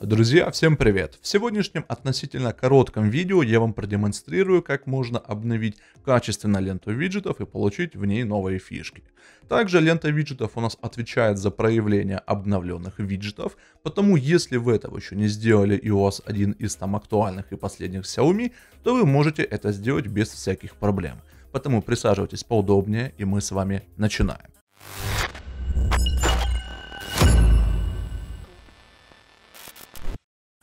Друзья, всем привет! В сегодняшнем относительно коротком видео я вам продемонстрирую, как можно обновить качественно ленту виджетов и получить в ней новые фишки. Также лента виджетов у нас отвечает за проявление обновленных виджетов, потому если вы этого еще не сделали и у вас один из там актуальных и последних Xiaomi, то вы можете это сделать без всяких проблем. Поэтому присаживайтесь поудобнее и мы с вами начинаем.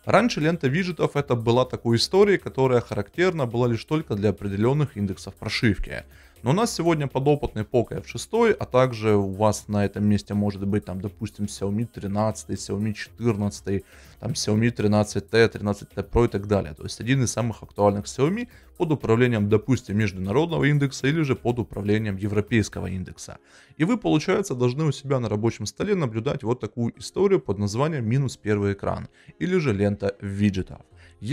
Раньше лента виджетов это была такой историей, которая характерна была лишь только для определенных индексов прошивки. Но у нас сегодня подопытный Poco F6, а также у вас на этом месте может быть там, допустим, Xiaomi 13, Xiaomi 14, там Xiaomi 13T, 13T Pro и так далее. То есть один из самых актуальных Xiaomi под управлением, допустим, международного индекса или же под управлением европейского индекса. И вы, получается, должны у себя на рабочем столе наблюдать вот такую историю под названием минус первый экран или же лента виджетов.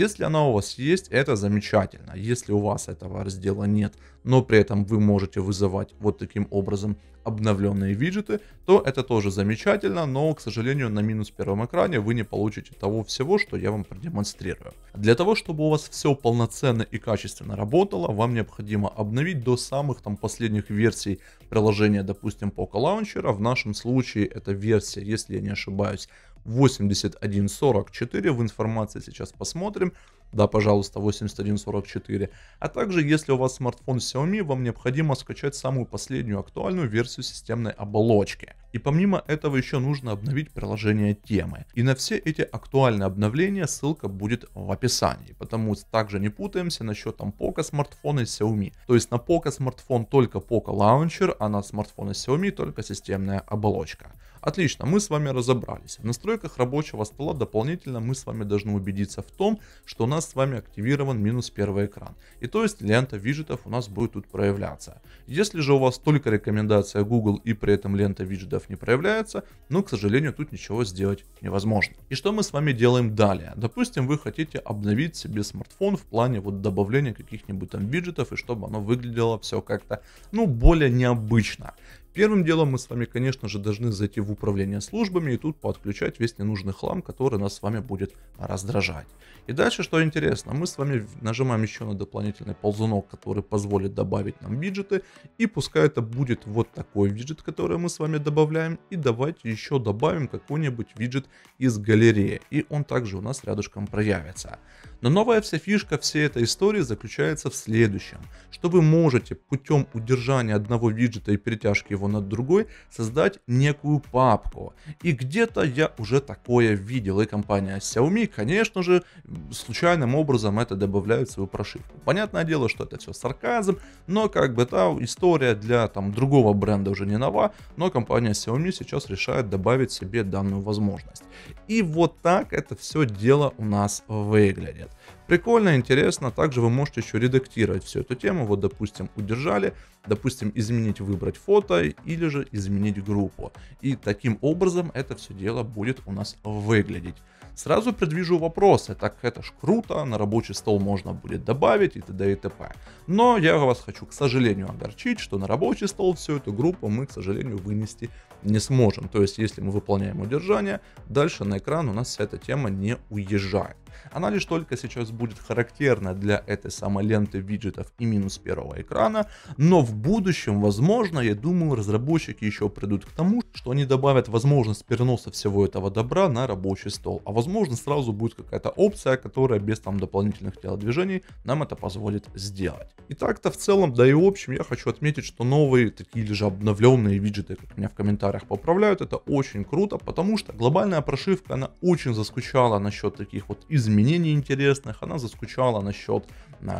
Если она у вас есть, это замечательно. Если у вас этого раздела нет, но при этом вы можете вызывать вот таким образом обновленные виджеты, то это тоже замечательно, но, к сожалению, на минус первом экране вы не получите того всего, что я вам продемонстрирую. Для того, чтобы у вас все полноценно и качественно работало, вам необходимо обновить до самых там последних версий приложения, допустим, Poco Launcher. А в нашем случае это версия, если я не ошибаюсь, 81.44 в информации сейчас посмотрим да, пожалуйста, 8144. А также, если у вас смартфон Xiaomi, вам необходимо скачать самую последнюю актуальную версию системной оболочки. И помимо этого еще нужно обновить приложение темы. И на все эти актуальные обновления ссылка будет в описании. Потому что также не путаемся насчет там Poco смартфона и Xiaomi. То есть на Poco смартфон только Poco Launcher, а на смартфоны Xiaomi только системная оболочка. Отлично, мы с вами разобрались. В настройках рабочего стола дополнительно мы с вами должны убедиться в том, что у нас нас с вами активирован минус первый экран. И то есть лента виджетов у нас будет тут проявляться. Если же у вас только рекомендация Google и при этом лента виджетов не проявляется, ну, к сожалению, тут ничего сделать невозможно. И что мы с вами делаем далее? Допустим, вы хотите обновить себе смартфон в плане вот добавления каких-нибудь там виджетов и чтобы оно выглядело все как-то, ну, более необычно. Первым делом мы с вами, конечно же, должны зайти в управление службами и тут подключать весь ненужный хлам, который нас с вами будет раздражать. И дальше, что интересно, мы с вами нажимаем еще на дополнительный ползунок, который позволит добавить нам виджеты. И пускай это будет вот такой виджет, который мы с вами добавляем. И давайте еще добавим какой-нибудь виджет из галереи. И он также у нас рядышком проявится. Но новая вся фишка всей этой истории заключается в следующем. Что вы можете путем удержания одного виджета и перетяжки его его над другой, создать некую папку. И где-то я уже такое видел, и компания Xiaomi, конечно же, случайным образом это добавляет в свою прошивку. Понятное дело, что это все сарказм, но как бы та история для там другого бренда уже не нова, но компания Xiaomi сейчас решает добавить себе данную возможность. И вот так это все дело у нас выглядит. Прикольно, интересно. Также вы можете еще редактировать всю эту тему. Вот, допустим, удержали, допустим, изменить, выбрать фото или же изменить группу. И таким образом это все дело будет у нас выглядеть. Сразу предвижу вопросы, так это ж круто, на рабочий стол можно будет добавить и т.д. и т.п. Но я вас хочу, к сожалению, огорчить, что на рабочий стол всю эту группу мы, к сожалению, вынести не сможем. То есть, если мы выполняем удержание, дальше на экран у нас вся эта тема не уезжает. Она лишь только сейчас будет характерна для этой самой ленты виджетов и минус первого экрана, но в будущем, возможно, я думаю, разработчики еще придут к тому, что они добавят возможность переноса всего этого добра на рабочий стол, а возможно сразу будет какая-то опция, которая без там дополнительных телодвижений нам это позволит сделать. И так-то в целом, да и в общем, я хочу отметить, что новые такие же обновленные виджеты, как меня в комментариях поправляют, это очень круто, потому что глобальная прошивка, она очень заскучала насчет таких вот из изменений интересных, она заскучала насчет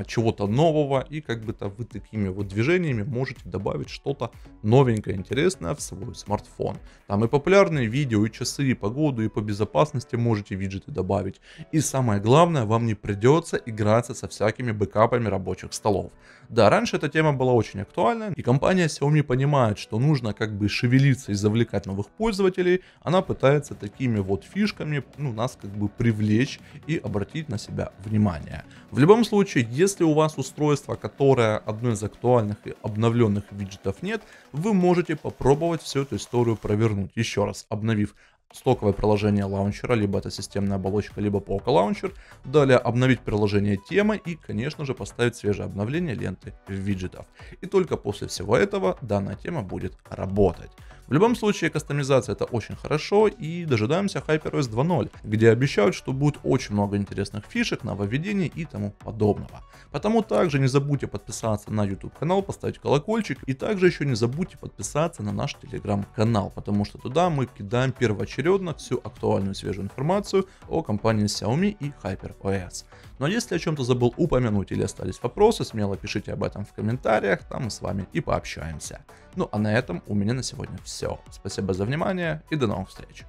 чего-то нового, и как бы-то вы такими вот движениями можете добавить что-то новенькое, интересное в свой смартфон. Там и популярные видео, и часы, и погоду, и по безопасности можете виджеты добавить. И самое главное, вам не придется играться со всякими бэкапами рабочих столов. Да, раньше эта тема была очень актуальна, и компания Xiaomi понимает, что нужно как бы шевелиться и завлекать новых пользователей, она пытается такими вот фишками ну, нас как бы привлечь и обратить на себя внимание. В любом случае, если у вас устройство, которое одно из актуальных и обновленных виджетов нет, вы можете попробовать всю эту историю провернуть, еще раз обновив стоковое приложение лаунчера, либо это системная оболочка, либо Poco Launcher. Далее обновить приложение темы и, конечно же, поставить свежее обновление ленты виджетов. И только после всего этого данная тема будет работать. В любом случае, кастомизация это очень хорошо и дожидаемся HyperOS 2.0, где обещают, что будет очень много интересных фишек, нововведений и тому подобного. Потому также не забудьте подписаться на YouTube канал, поставить колокольчик и также еще не забудьте подписаться на наш Telegram канал, потому что туда мы кидаем первоочередно поочередно всю актуальную свежую информацию о компании Xiaomi и HyperOS. Но если о чем-то забыл упомянуть или остались вопросы, смело пишите об этом в комментариях, там мы с вами и пообщаемся. Ну а на этом у меня на сегодня все. Спасибо за внимание и до новых встреч.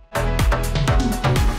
Thank you